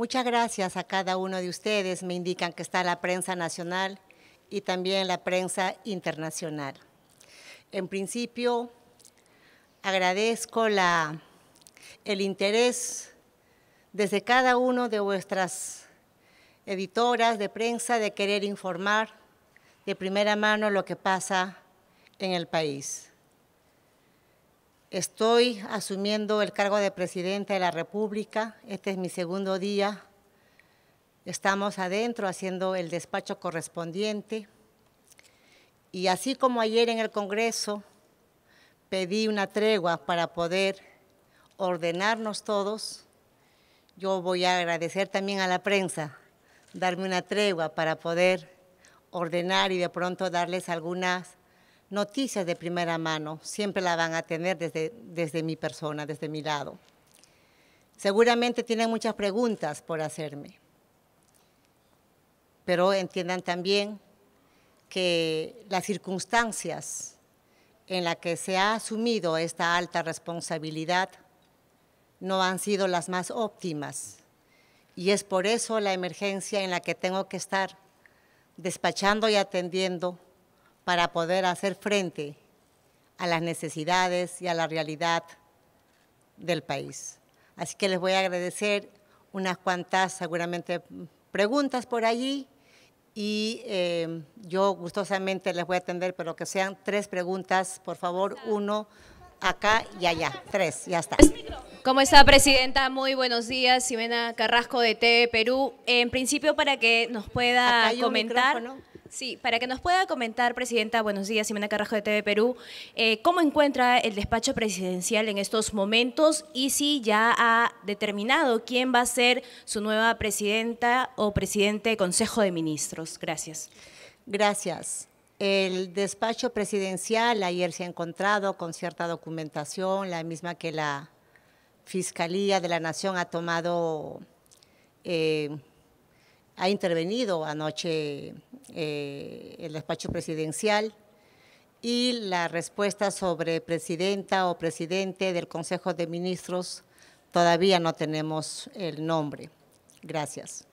Muchas gracias a cada uno de ustedes. Me indican que está la prensa nacional y también la prensa internacional. En principio, agradezco el interés desde cada uno de vuestras editoras de prensa de querer informar de primera mano lo que pasa en el país. Estoy asumiendo el cargo de Presidenta de la República. Este es mi segundo día. Estamos adentro haciendo el despacho correspondiente. Y así como ayer en el Congreso pedí una tregua para poder ordenarnos todos, yo voy a agradecer también a la prensa darme una tregua para poder ordenar y de pronto darles algunas noticias de primera mano siempre la van a tener desde, desde mi persona, desde mi lado. Seguramente tienen muchas preguntas por hacerme, pero entiendan también que las circunstancias en las que se ha asumido esta alta responsabilidad no han sido las más óptimas y es por eso la emergencia en la que tengo que estar despachando y atendiendo para poder hacer frente a las necesidades y a la realidad del país. Así que les voy a agradecer unas cuantas seguramente preguntas por allí y eh, yo gustosamente les voy a atender, pero que sean tres preguntas, por favor, uno acá y allá, tres, ya está. ¿Cómo está, Presidenta? Muy buenos días, Ximena Carrasco de TV Perú. En principio, para que nos pueda comentar... Sí, para que nos pueda comentar, Presidenta, buenos días, Simena Carrajo de TV Perú, eh, ¿cómo encuentra el despacho presidencial en estos momentos y si ya ha determinado quién va a ser su nueva presidenta o presidente de Consejo de Ministros? Gracias. Gracias. El despacho presidencial ayer se ha encontrado con cierta documentación, la misma que la Fiscalía de la Nación ha tomado, eh, ha intervenido anoche eh, el despacho presidencial y la respuesta sobre presidenta o presidente del Consejo de Ministros todavía no tenemos el nombre. Gracias.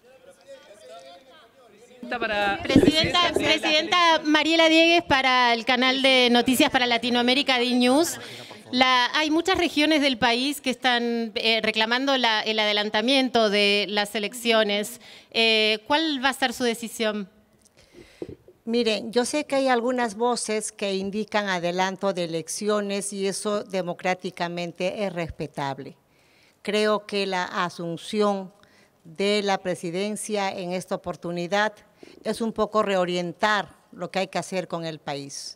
presidenta, presidenta, Mariela Diegues para el canal de Noticias para Latinoamérica de News. La, hay muchas regiones del país que están eh, reclamando el adelantamiento de las elecciones. Eh, ¿Cuál va a ser su decisión? Miren, yo sé que hay algunas voces que indican adelanto de elecciones y eso democráticamente es respetable. Creo que la asunción de la presidencia en esta oportunidad es un poco reorientar lo que hay que hacer con el país.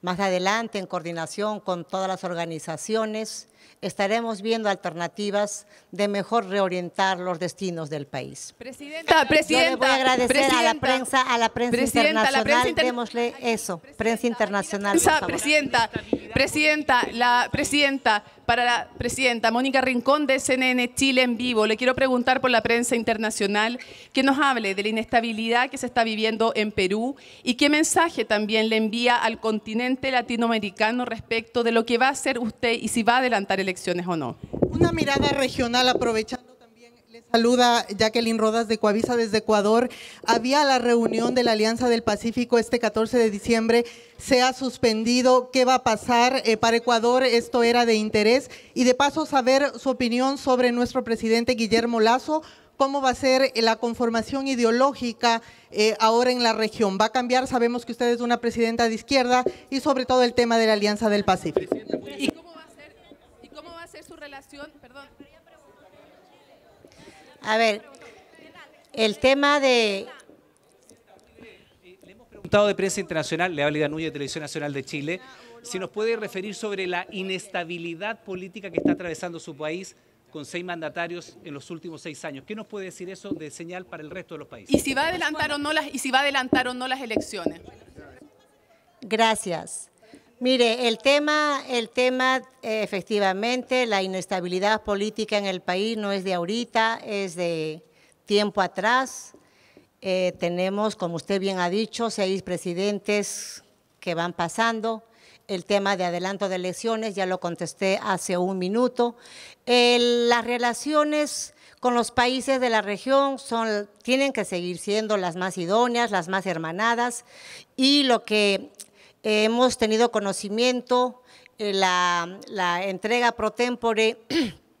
Más adelante, en coordinación con todas las organizaciones, estaremos viendo alternativas de mejor reorientar los destinos del país. Presidenta, presidenta. le voy a agradecer a la prensa, a la prensa internacional, la eso, prensa internacional. Presidenta, presidenta, la presidenta, para la presidenta Mónica Rincón de CNN Chile en vivo, le quiero preguntar por la prensa internacional que nos hable de la inestabilidad que se está viviendo en Perú y qué mensaje también le envía al continente latinoamericano respecto de lo que va a hacer usted y si va a adelantar elecciones o no. Una mirada regional aprovechando también, saluda Jacqueline Rodas de Coavisa desde Ecuador. Había la reunión de la Alianza del Pacífico este 14 de diciembre, se ha suspendido. ¿Qué va a pasar eh, para Ecuador? Esto era de interés. Y de paso, saber su opinión sobre nuestro presidente Guillermo Lazo. ¿Cómo va a ser la conformación ideológica eh, ahora en la región? ¿Va a cambiar? Sabemos que usted es una presidenta de izquierda y sobre todo el tema de la Alianza del Pacífico. A ver, el tema de... Le hemos preguntado de prensa internacional, le habla Núñez de Televisión Nacional de Chile, si nos puede referir sobre la inestabilidad política que está atravesando su país con seis mandatarios en los últimos seis años. ¿Qué nos puede decir eso de señal para el resto de los países? Y si va adelantar o no las, y si va a adelantar o no las elecciones. Gracias. Mire, el tema, el tema eh, efectivamente, la inestabilidad política en el país no es de ahorita, es de tiempo atrás. Eh, tenemos, como usted bien ha dicho, seis presidentes que van pasando. El tema de adelanto de elecciones ya lo contesté hace un minuto. las relaciones con los países de la región son, tienen que seguir siendo las más idóneas, las más hermanadas y lo que hemos tenido conocimiento, eh, la, la, entrega pro tempore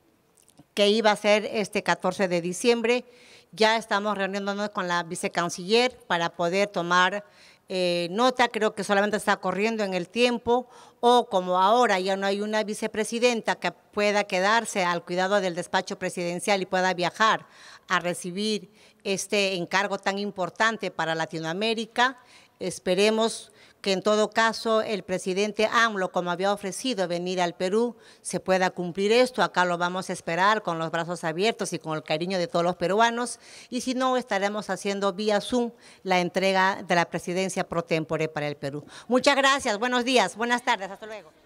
que iba a ser este 14 de diciembre. Ya estamos reuniéndonos con la vicecanciller para poder tomar eh, nota. Creo que solamente está corriendo en el tiempo o como ahora ya no hay una vicepresidenta que pueda quedarse al cuidado del despacho presidencial y pueda viajar a recibir este encargo tan importante para Latinoamérica. Esperemos que en todo caso el presidente AMLO, como había ofrecido venir al Perú, se pueda cumplir esto. Acá lo vamos a esperar con los brazos abiertos y con el cariño de todos los peruanos. Y si no, estaremos haciendo vía Zoom la entrega de la presidencia pro tempore para el Perú. Muchas gracias, buenos días, buenas tardes, hasta luego.